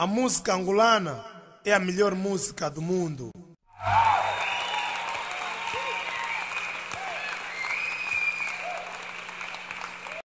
A música angolana é a melhor música do mundo.